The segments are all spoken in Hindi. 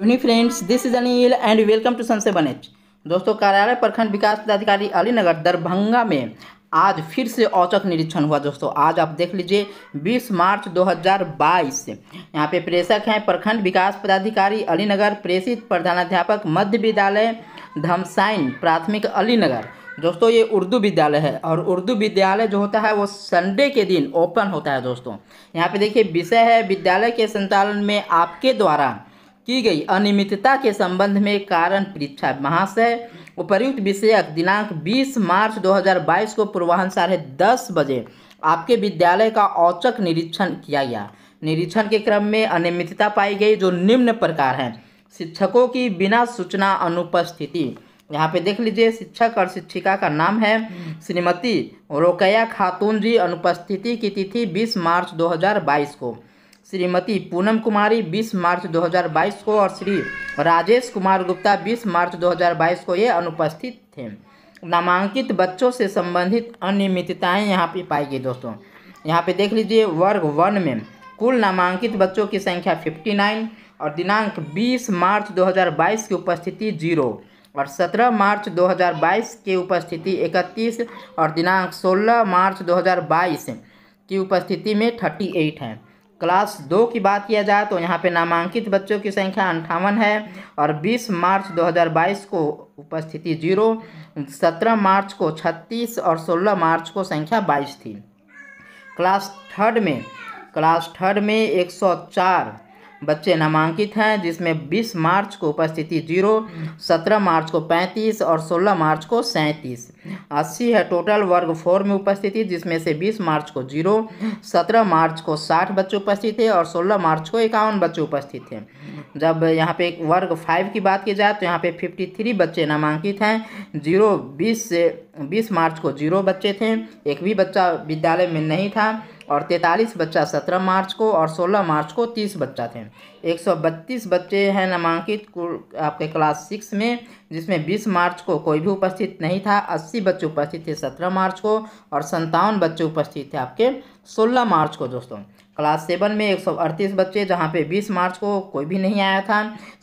evening friends this is Anil and welcome to सनसे बनेच दोस्तों कार्यालय प्रखंड विकास पदाधिकारी अलीनगर दरभंगा में आज फिर से औचक निरीक्षण हुआ दोस्तों आज आप देख लीजिए 20 मार्च 2022 यहाँ पे प्रेषक हैं प्रखंड विकास पदाधिकारी अलीनगर प्रेषित प्रधानाध्यापक मध्य विद्यालय धमसाइन प्राथमिक अलीनगर दोस्तों ये उर्दू विद्यालय है और उर्दू विद्यालय जो होता है वो संडे के दिन ओपन होता है दोस्तों यहाँ पे देखिए विषय है विद्यालय के संचालन में आपके द्वारा की गई अनियमितता के संबंध में कारण परीक्षा महाशय उपर्युक्त विषयक दिनांक 20 मार्च 2022 को पूर्वाहन साढ़े दस बजे आपके विद्यालय का औचक निरीक्षण किया गया निरीक्षण के क्रम में अनियमितता पाई गई जो निम्न प्रकार है शिक्षकों की बिना सूचना अनुपस्थिति यहाँ पे देख लीजिए शिक्षक और शिक्षिका का नाम है श्रीमती रोकया खातून जी अनुपस्थिति की तिथि 20 मार्च 2022 को श्रीमती पूनम कुमारी 20 मार्च 2022 को और श्री राजेश कुमार गुप्ता 20 मार्च 2022 को ये अनुपस्थित थे नामांकित बच्चों से संबंधित अनियमितताएँ यहाँ पे पाई गई दोस्तों यहाँ पे देख लीजिए वर्ग वन में कुल नामांकित बच्चों की संख्या 59 और दिनांक 20 मार्च 2022 की उपस्थिति जीरो और 17 मार्च 2022 की उपस्थिति 31 और दिनांक 16 मार्च 2022 की उपस्थिति में 38 है क्लास दो की बात किया जाए तो यहाँ पे नामांकित बच्चों की संख्या अंठावन है और 20 मार्च 2022 को उपस्थिति जीरो 17 मार्च को 36 और 16 मार्च को संख्या 22 थी क्लास थर्ड में क्लास थर्ड में 104 बच्चे नामांकित हैं जिसमें 20 मार्च को उपस्थिति जीरो 17 मार्च को 35 और 16 मार्च को सैंतीस अस्सी है टोटल वर्ग फोर में उपस्थित थी जिसमें से बीस मार्च को जीरो सत्रह मार्च को साठ बच्चे उपस्थित थे और सोलह मार्च को इक्यावन बच्चे उपस्थित थे जब यहाँ पे वर्ग फाइव की बात की जाए तो यहाँ पे फिफ्टी थ्री बच्चे नामांकित हैं जीरो बीस से बीस मार्च को जीरो बच्चे थे एक भी बच्चा विद्यालय में नहीं था और 43 बच्चा 17 मार्च को और 16 मार्च को 30 बच्चा थे 132 बच्चे हैं नामांकित आपके क्लास सिक्स में जिसमें 20 मार्च को कोई भी उपस्थित नहीं था 80 बच्चे उपस्थित थे 17 मार्च को और संतावन बच्चे उपस्थित थे आपके 16 मार्च को दोस्तों क्लास सेवन में 138 बच्चे जहां पे 20 मार्च को कोई भी नहीं आया था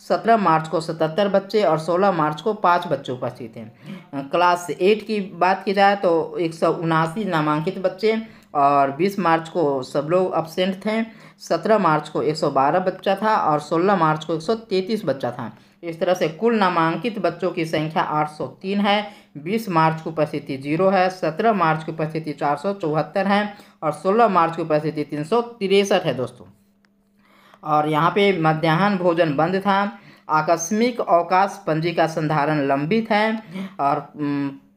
17 मार्च को 77 बच्चे और 16 मार्च को पाँच बच्चे उपस्थित थे क्लास एट की बात की जाए तो एक सौ उनासी नामांकित बच्चे और 20 मार्च को सब लोग अपसेंट थे 17 मार्च को 112 बच्चा था और 16 मार्च को 133 बच्चा था इस तरह से कुल नामांकित बच्चों की संख्या 803 है 20 मार्च की उपस्थिति जीरो है 17 मार्च की उपस्थिति चार है और 16 मार्च की उपस्थिति तीन है दोस्तों और यहाँ पे मध्याह्न भोजन बंद था आकस्मिक अवकाश पंजी का संधारण लंबित है और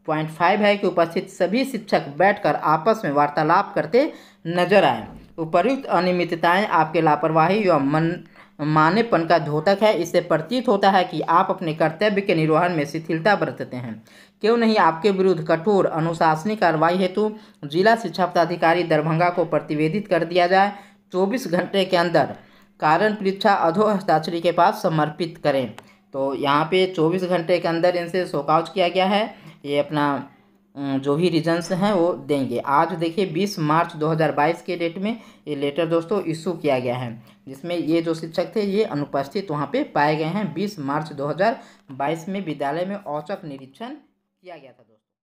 पॉइंट फाइव है कि उपस्थित सभी शिक्षक बैठकर आपस में वार्तालाप करते नजर आए उपर्युक्त अनियमितताएं आपके लापरवाही एवं मन मानेपन का धोतक है इससे प्रतीत होता है कि आप अपने कर्तव्य के निर्वहन में शिथिलता बरतते हैं क्यों नहीं आपके विरुद्ध कठोर अनुशासनिक कार्रवाई हेतु जिला शिक्षा पदाधिकारी दरभंगा को प्रतिवेदित कर दिया जाए चौबीस घंटे के अंदर कारण परीक्षा अधो हस्ताक्षरी के पास समर्पित करें तो यहाँ पे चौबीस घंटे के अंदर इनसे सोकाउज किया गया है ये अपना जो भी रीजन्स हैं वो देंगे आज देखिए बीस मार्च 2022 के डेट में ये लेटर दोस्तों इशू किया गया है जिसमें ये जो शिक्षक थे ये अनुपस्थित वहाँ पे पाए गए हैं बीस मार्च 2022 में विद्यालय में औचक निरीक्षण किया गया था दोस्तों